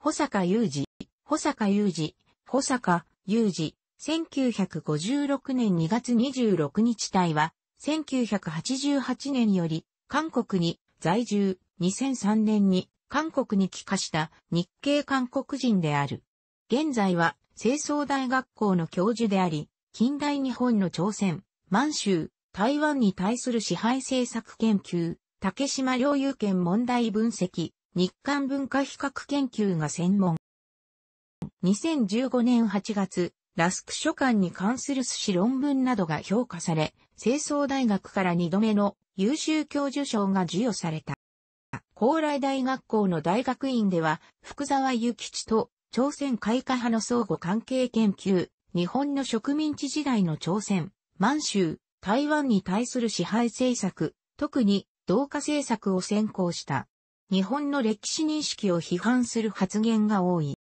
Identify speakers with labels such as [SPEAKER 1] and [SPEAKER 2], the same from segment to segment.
[SPEAKER 1] 保坂雄二、保坂雄二、保坂雄二、1956年2月26日隊は、1988年より、韓国に在住、2003年に韓国に帰化した日系韓国人である。現在は、清掃大学校の教授であり、近代日本の朝鮮、満州、台湾に対する支配政策研究、竹島領有権問題分析、日韓文化比較研究が専門。2015年8月、ラスク書館に関する寿司論文などが評価され、清掃大学から2度目の優秀教授賞が授与された。高麗大学校の大学院では、福沢諭吉と朝鮮開化派の相互関係研究、日本の植民地時代の朝鮮、満州、台湾に対する支配政策、特に同化政策を専攻した。日本の歴史認識を批判する発言が多い。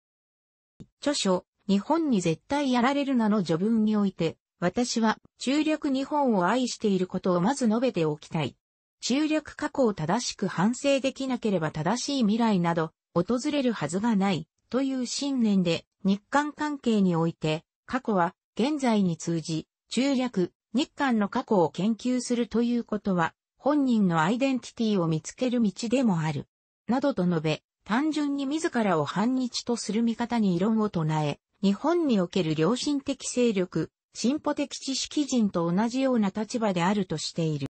[SPEAKER 1] 著書、日本に絶対やられるなの序文において、私は中略日本を愛していることをまず述べておきたい。中略過去を正しく反省できなければ正しい未来など訪れるはずがないという信念で日韓関係において過去は現在に通じ中略日韓の過去を研究するということは本人のアイデンティティを見つける道でもある。などと述べ、単純に自らを反日とする見方に異論を唱え、日本における良心的勢力、進歩的知識人と同じような立場であるとしている。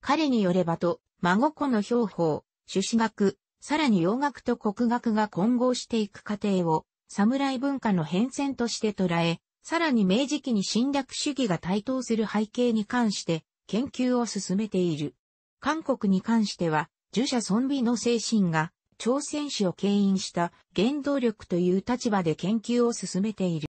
[SPEAKER 1] 彼によればと、孫子の標法、朱子学、さらに洋学と国学が混合していく過程を、侍文化の変遷として捉え、さらに明治期に侵略主義が台頭する背景に関して、研究を進めている。韓国に関しては、儒者尊美の精神が、朝鮮史を牽引した原動力という立場で研究を進めている。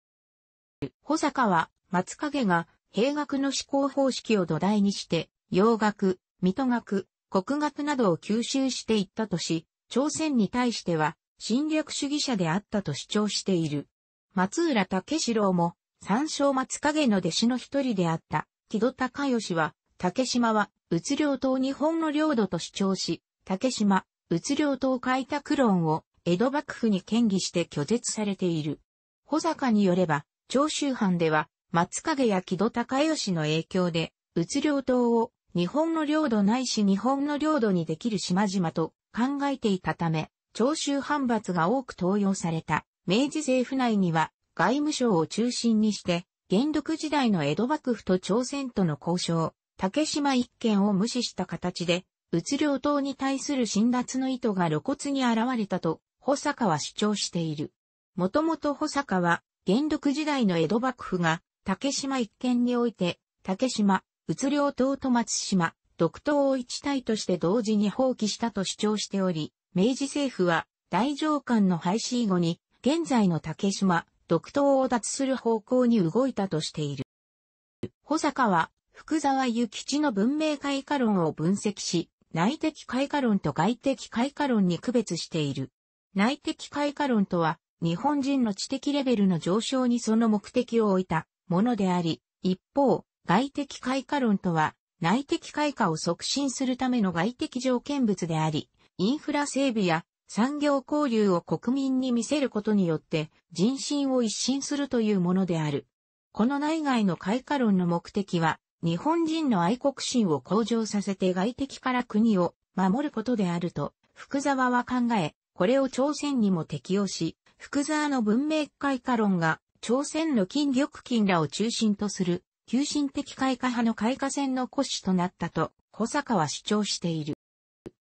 [SPEAKER 1] 保坂は、松影が、兵学の思考方式を土台にして、洋学、水戸学、国学などを吸収していったとし、朝鮮に対しては侵略主義者であったと主張している。松浦武四郎も、三章松影の弟子の一人であった、木戸隆義は、竹島は、うつ領島日本の領土と主張し、竹島、うつ領島開拓論を江戸幕府に建議して拒絶されている。保坂によれば、長州藩では、松影や木戸高義の影響で、うつ領島を日本の領土ないし日本の領土にできる島々と考えていたため、長州藩閥が多く登用された。明治政府内には外務省を中心にして、元禄時代の江戸幕府と朝鮮との交渉、竹島一件を無視した形で、うつ領党に対する辛辣の意図が露骨に現れたと、保坂は主張している。もともと保坂は、元禄時代の江戸幕府が、竹島一県において、竹島、うつ領党と松島、独島を一体として同時に放棄したと主張しており、明治政府は、大上官の廃止以後に、現在の竹島、独島を脱する方向に動いたとしている。保坂は、福沢諭吉の文明開化論を分析し、内的開花論と外的開花論に区別している。内的開花論とは、日本人の知的レベルの上昇にその目的を置いたものであり、一方、外的開花論とは、内的開花を促進するための外的条件物であり、インフラ整備や産業交流を国民に見せることによって人心を一新するというものである。この内外の開花論の目的は、日本人の愛国心を向上させて外敵から国を守ることであると、福沢は考え、これを朝鮮にも適用し、福沢の文明開化論が、朝鮮の金玉金らを中心とする、急進的開化派の開化戦の骨子となったと、小坂は主張している。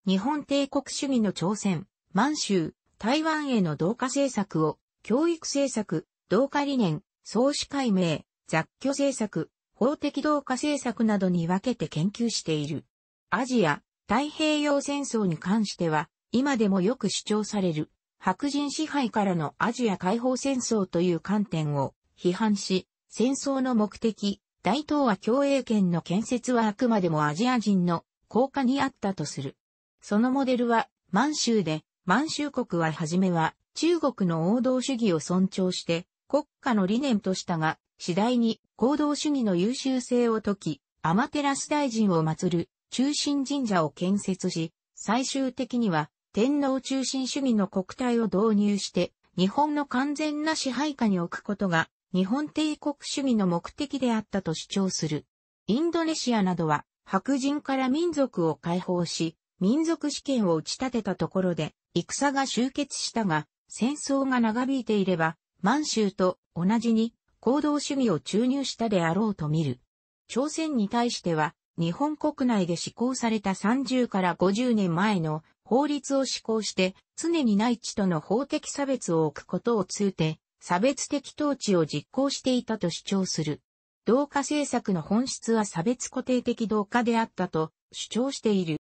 [SPEAKER 1] 日本帝国主義の朝鮮、満州、台湾への同化政策を、教育政策、同化理念、創始解明、雑居政策、法的同化政策などに分けて研究している。アジア、太平洋戦争に関しては、今でもよく主張される、白人支配からのアジア解放戦争という観点を批判し、戦争の目的、大東亜共栄圏の建設はあくまでもアジア人の効果にあったとする。そのモデルは満州で、満州国ははじめは中国の王道主義を尊重して国家の理念としたが、次第に行動主義の優秀性を説き、アマテラス大臣を祀る中心神社を建設し、最終的には天皇中心主義の国体を導入して、日本の完全な支配下に置くことが日本帝国主義の目的であったと主張する。インドネシアなどは白人から民族を解放し、民族試験を打ち立てたところで、戦が終結したが、戦争が長引いていれば、満州と同じに行動主義を注入したであろうと見る。朝鮮に対しては、日本国内で施行された30から50年前の法律を施行して、常に内地との法的差別を置くことを通て、差別的統治を実行していたと主張する。同化政策の本質は差別固定的同化であったと主張している。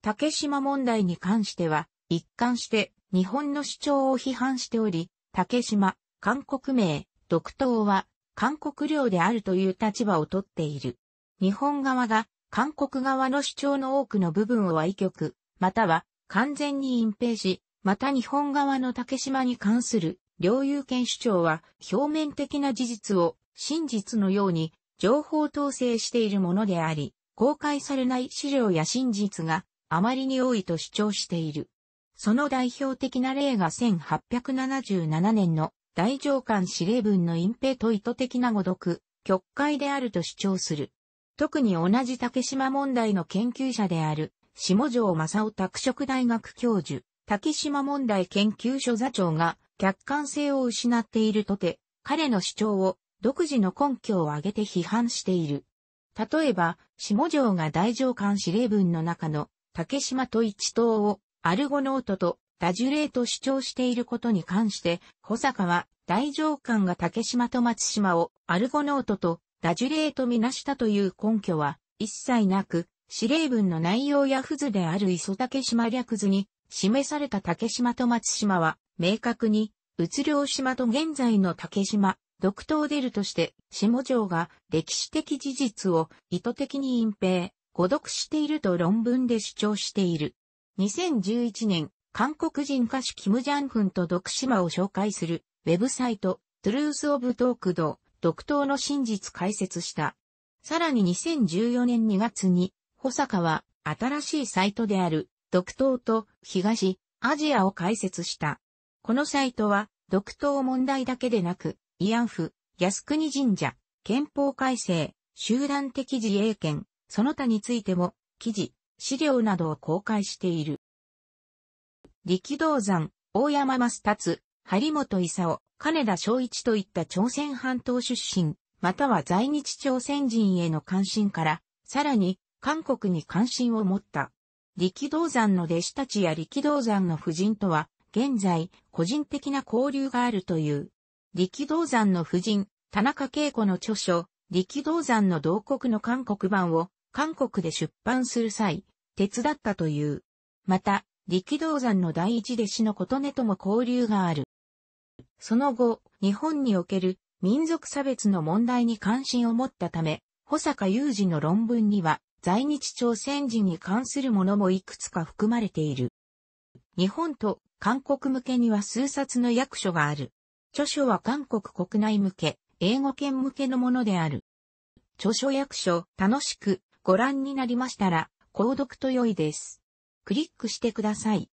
[SPEAKER 1] 竹島問題に関しては、一貫して日本の主張を批判しており、竹島、韓国名、独島は韓国領であるという立場をとっている。日本側が韓国側の主張の多くの部分を歪曲、または完全に隠蔽し、また日本側の竹島に関する領有権主張は表面的な事実を真実のように情報統制しているものであり、公開されない資料や真実があまりに多いと主張している。その代表的な例が1877年の大上官司令文の隠蔽と意図的な誤読、曲解であると主張する。特に同じ竹島問題の研究者である、下城正夫拓殖大学教授、竹島問題研究所座長が客観性を失っているとて、彼の主張を独自の根拠を挙げて批判している。例えば、下城が大上官司令文の中の竹島と一島をアルゴノートとダジュレーと主張していることに関して、保坂は大上官が竹島と松島をアルゴノートとダジュレーとみなしたという根拠は一切なく、司令文の内容や付図である磯竹島略図に示された竹島と松島は明確に、移領島と現在の竹島、独島出るとして、下城が歴史的事実を意図的に隠蔽、誤読していると論文で主張している。2011年、韓国人歌手キム・ジャンフンとシ島を紹介するウェブサイト、トゥルース・オブ・トークド、独島の真実解説した。さらに2014年2月に、保坂は新しいサイトである、独島と東アジアを解説した。このサイトは、独島問題だけでなく、慰安婦、靖国神社、憲法改正、集団的自衛権、その他についても、記事、資料などを公開している。力道山、大山増達、張本勲、金田昭一といった朝鮮半島出身、または在日朝鮮人への関心から、さらに、韓国に関心を持った。力道山の弟子たちや力道山の夫人とは、現在、個人的な交流があるという。力道山の夫人、田中恵子の著書、力道山の同国の韓国版を、韓国で出版する際、手伝ったという。また、力道山の第一弟子の琴音とも交流がある。その後、日本における民族差別の問題に関心を持ったため、保坂雄二の論文には、在日朝鮮人に関するものもいくつか含まれている。日本と韓国向けには数冊の役所がある。著書は韓国国内向け、英語圏向けのものである。著書役所、楽しくご覧になりましたら、購読と良いです。クリックしてください。